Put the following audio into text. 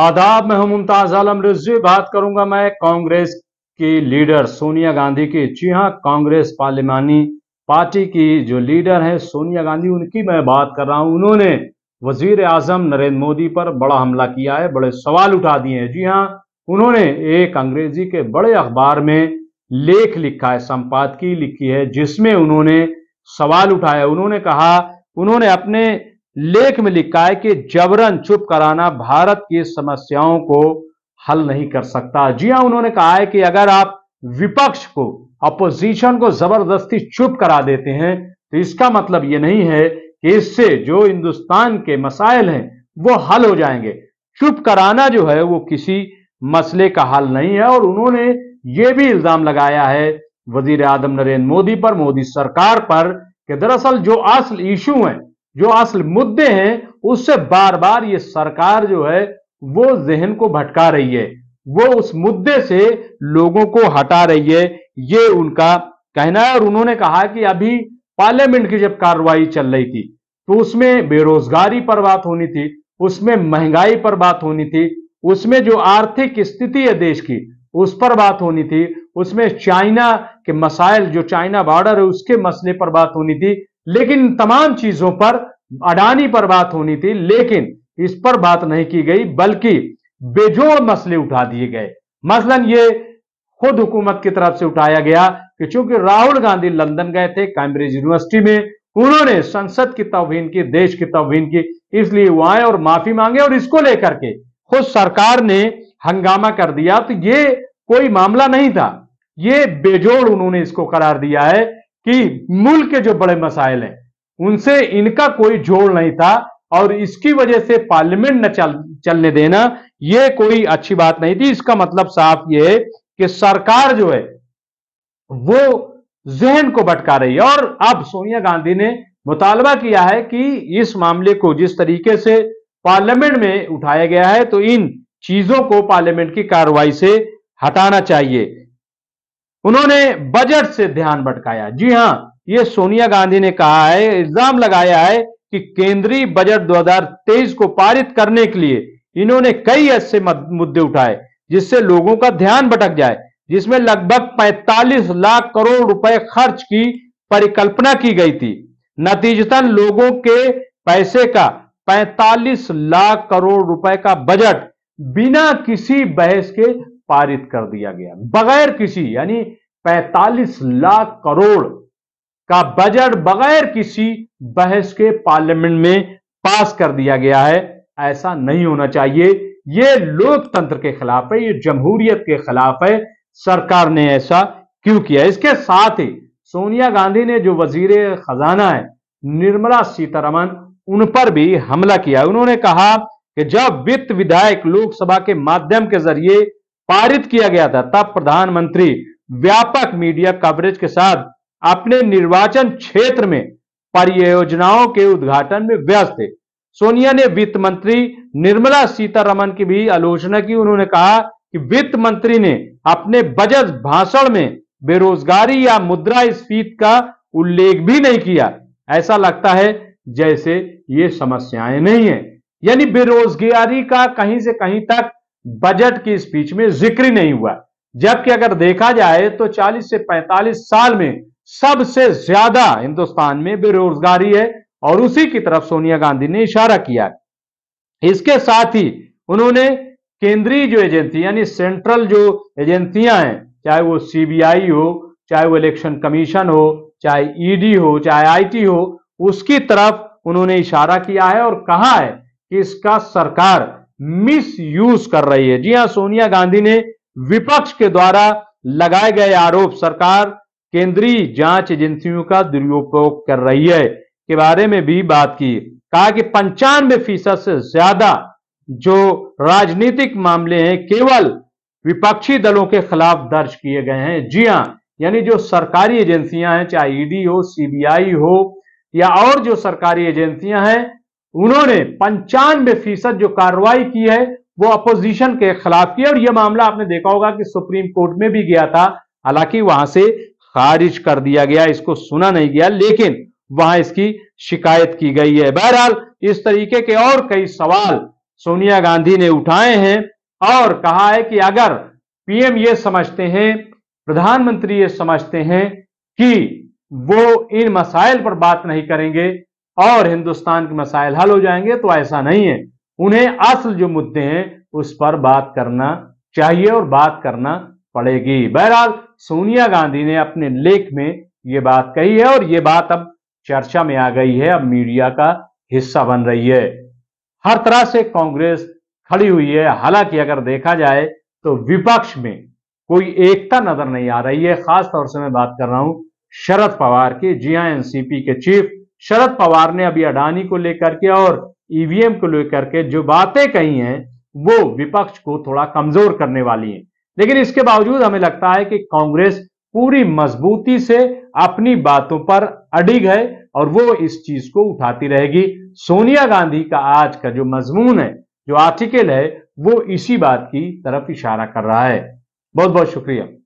आदाब मैं हूं मुमताज आलम रिजवी बात करूंगा मैं कांग्रेस की लीडर सोनिया गांधी की जी हाँ कांग्रेस पार्लिमानी पार्टी की जो लीडर है सोनिया गांधी उनकी मैं बात कर रहा हूं उन्होंने वजीर आजम नरेंद्र मोदी पर बड़ा हमला किया है बड़े सवाल उठा दिए हैं जी हाँ उन्होंने एक अंग्रेजी के बड़े अखबार में लेख लिखा है संपादकीय लिखी है जिसमें उन्होंने सवाल उठाया उन्होंने कहा उन्होंने अपने लेख में लिखा है कि जबरन चुप कराना भारत की समस्याओं को हल नहीं कर सकता जी हां उन्होंने कहा है कि अगर आप विपक्ष को अपोजिशन को जबरदस्ती चुप करा देते हैं तो इसका मतलब यह नहीं है कि इससे जो हिंदुस्तान के मसाइल हैं वो हल हो जाएंगे चुप कराना जो है वो किसी मसले का हल नहीं है और उन्होंने ये भी इल्जाम लगाया है वजीर आजम नरेंद्र मोदी पर मोदी सरकार पर कि दरअसल जो असल इशू हैं जो असल मुद्दे हैं उससे बार बार ये सरकार जो है वो जहन को भटका रही है वो उस मुद्दे से लोगों को हटा रही है ये उनका कहना है और उन्होंने कहा कि अभी पार्लियामेंट की जब कार्रवाई चल रही थी तो उसमें बेरोजगारी पर बात होनी थी उसमें महंगाई पर बात होनी थी उसमें जो आर्थिक स्थिति है देश की उस पर बात होनी थी उसमें चाइना के मसाइल जो चाइना बॉर्डर है उसके मसले पर बात होनी थी लेकिन तमाम चीजों पर अडानी पर बात होनी थी लेकिन इस पर बात नहीं की गई बल्कि बेजोड़ मसले उठा दिए गए मसलन ये खुद हुकूमत की तरफ से उठाया गया कि चूंकि राहुल गांधी लंदन गए थे कैम्ब्रिज यूनिवर्सिटी में उन्होंने संसद की तवहीन की देश की तवहीन की इसलिए वो आए और माफी मांगे और इसको लेकर के खुद सरकार ने हंगामा कर दिया तो ये कोई मामला नहीं था ये बेजोड़ उन्होंने इसको करार दिया है कि मूल के जो बड़े मसाइल हैं उनसे इनका कोई जोड़ नहीं था और इसकी वजह से पार्लियामेंट न चल, चलने देना यह कोई अच्छी बात नहीं थी इसका मतलब साफ यह है कि सरकार जो है वो जहन को भटका रही है और अब सोनिया गांधी ने मुतालबा किया है कि इस मामले को जिस तरीके से पार्लियामेंट में उठाया गया है तो इन चीजों को पार्लियामेंट की कार्रवाई से हटाना चाहिए उन्होंने बजट से ध्यान भटकाया जी हां ये सोनिया गांधी ने कहा है इल्जाम लगाया है कि केंद्रीय बजट 2023 को पारित करने के लिए इन्होंने कई ऐसे मुद्दे उठाए जिससे लोगों का ध्यान भटक जाए जिसमें लगभग 45 लाख करोड़ रुपए खर्च की परिकल्पना की गई थी नतीजतन लोगों के पैसे का 45 लाख करोड़ रुपए का बजट बिना किसी बहस के पारित कर दिया गया बगैर किसी यानी 45 लाख करोड़ का बजट बगैर किसी बहस के पार्लियामेंट में पास कर दिया गया है ऐसा नहीं होना चाहिए यह लोकतंत्र के खिलाफ है यह जमहूरियत के खिलाफ है सरकार ने ऐसा क्यों किया इसके साथ ही सोनिया गांधी ने जो वजीर खजाना है निर्मला सीतारमन उन पर भी हमला किया उन्होंने कहा कि जब वित्त विधायक लोकसभा के माध्यम के जरिए पारित किया गया था तब प्रधानमंत्री व्यापक मीडिया कवरेज के साथ अपने निर्वाचन क्षेत्र में परियोजनाओं के उद्घाटन में व्यस्त थे सोनिया ने वित्त मंत्री निर्मला सीतारमन की भी आलोचना की उन्होंने कहा कि वित्त मंत्री ने अपने बजट भाषण में बेरोजगारी या मुद्रा स्फीत का उल्लेख भी नहीं किया ऐसा लगता है जैसे ये समस्याएं नहीं है यानी बेरोजगारी का कहीं से कहीं तक बजट की स्पीच में जिक्र नहीं हुआ जबकि अगर देखा जाए तो 40 से 45 साल में सबसे ज्यादा हिंदुस्तान में बेरोजगारी है और उसी की तरफ सोनिया गांधी ने इशारा किया इसके साथ ही उन्होंने केंद्रीय जो एजेंसी यानी सेंट्रल जो एजेंसियां हैं चाहे वो सीबीआई हो चाहे वो इलेक्शन कमीशन हो चाहे ईडी हो चाहे आईटी हो उसकी तरफ उन्होंने इशारा किया है और कहा है कि इसका सरकार मिस यूज कर रही है जी हां सोनिया गांधी ने विपक्ष के द्वारा लगाए गए आरोप सरकार केंद्रीय जांच एजेंसियों का दुरुपयोग कर रही है के बारे में भी बात की कहा कि पंचानवे फीसद से ज्यादा जो राजनीतिक मामले हैं केवल विपक्षी दलों के खिलाफ दर्ज किए गए हैं जी हां यानी जो सरकारी एजेंसियां हैं चाहे ईडी हो सीबीआई हो या और जो सरकारी एजेंसियां हैं उन्होंने पंचानवे फीसद जो कार्रवाई की है वो अपोजिशन के खिलाफ की और यह मामला आपने देखा होगा कि सुप्रीम कोर्ट में भी गया था हालांकि वहां से खारिज कर दिया गया इसको सुना नहीं गया लेकिन वहां इसकी शिकायत की गई है बहरहाल इस तरीके के और कई सवाल सोनिया गांधी ने उठाए हैं और कहा है कि अगर पीएम ये समझते हैं प्रधानमंत्री ये समझते हैं कि वो इन मसाइल पर बात नहीं करेंगे और हिंदुस्तान के मसाइल हल हो जाएंगे तो ऐसा नहीं है उन्हें असल जो मुद्दे हैं उस पर बात करना चाहिए और बात करना पड़ेगी बहरहाल सोनिया गांधी ने अपने लेख में ये बात कही है और ये बात अब चर्चा में आ गई है अब मीडिया का हिस्सा बन रही है हर तरह से कांग्रेस खड़ी हुई है हालांकि अगर देखा जाए तो विपक्ष में कोई एकता नजर नहीं आ रही है खासतौर से मैं बात कर रहा हूं शरद पवार की जी हाँ, एनसीपी के चीफ शरद पवार ने अभी अडानी को लेकर के और ईवीएम e को लेकर के जो बातें कही हैं वो विपक्ष को थोड़ा कमजोर करने वाली हैं लेकिन इसके बावजूद हमें लगता है कि कांग्रेस पूरी मजबूती से अपनी बातों पर अडिग है और वो इस चीज को उठाती रहेगी सोनिया गांधी का आज का जो मजमून है जो आर्टिकल है वो इसी बात की तरफ इशारा कर रहा है बहुत बहुत शुक्रिया